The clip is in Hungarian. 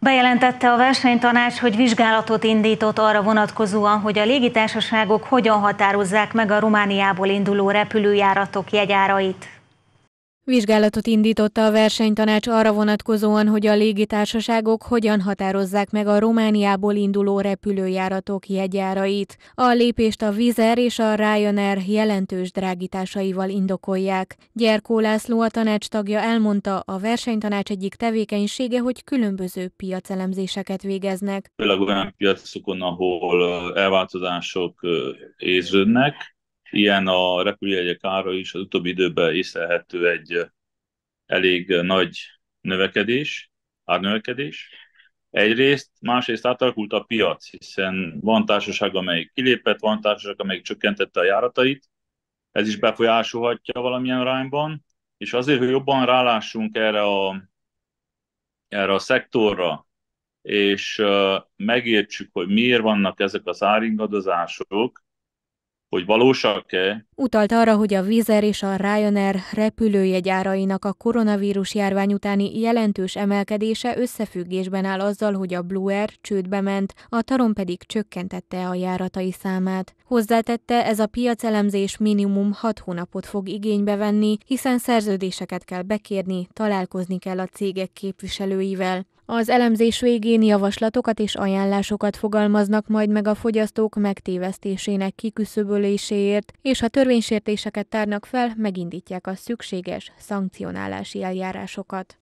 Bejelentette a versenytanács, hogy vizsgálatot indított arra vonatkozóan, hogy a légitársaságok hogyan határozzák meg a Romániából induló repülőjáratok jegyárait. Vizsgálatot indította a versenytanács arra vonatkozóan, hogy a légitársaságok hogyan határozzák meg a Romániából induló repülőjáratok jegyárait. A lépést a Vizer és a Ryanair jelentős drágításaival indokolják. Gyerkó László a tanács tagja elmondta, a versenytanács egyik tevékenysége, hogy különböző piacelemzéseket végeznek. Főleg olyan piacokon, ahol elváltozások érződnek, Ilyen a repülőjegyek ára is az utóbbi időben észlelhető egy elég nagy növekedés, árnövekedés. Egyrészt, másrészt átalakult a piac, hiszen van társaság, amely kilépett, van társaság, amely csökkentette a járatait, ez is befolyásolhatja valamilyen arányban, és azért, hogy jobban rálássunk erre a, erre a szektorra, és megértsük, hogy miért vannak ezek az áringadozások, hogy valósak-e Utalt arra, hogy a Vizer és a Ryanair repülőjegyárainak a koronavírus járvány utáni jelentős emelkedése összefüggésben áll azzal, hogy a Blue Air csődbe ment, a Tarom pedig csökkentette a járatai számát. Hozzátette, ez a piacelemzés minimum 6 hónapot fog igénybe venni, hiszen szerződéseket kell bekérni, találkozni kell a cégek képviselőivel. Az elemzés végén javaslatokat és ajánlásokat fogalmaznak majd meg a fogyasztók megtévesztésének kiküszöböléséért, és a tör törvénysértéseket tárnak fel, megindítják a szükséges szankcionálási eljárásokat.